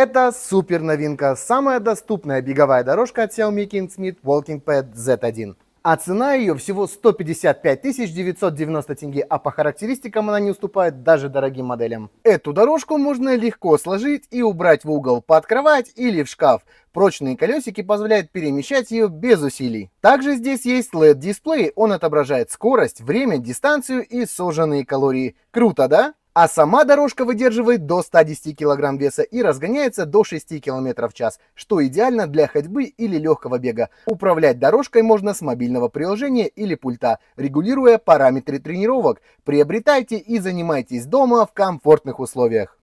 Это супер новинка, самая доступная беговая дорожка от Xiaomi Kingsmith Walking Pad Z1. А цена ее всего 155 990 тенге, а по характеристикам она не уступает даже дорогим моделям. Эту дорожку можно легко сложить и убрать в угол под кровать или в шкаф. Прочные колесики позволяют перемещать ее без усилий. Также здесь есть LED-дисплей, он отображает скорость, время, дистанцию и сожженные калории. Круто, да? а сама дорожка выдерживает до 110 кг веса и разгоняется до 6 км в час, что идеально для ходьбы или легкого бега. Управлять дорожкой можно с мобильного приложения или пульта, регулируя параметры тренировок. Приобретайте и занимайтесь дома в комфортных условиях.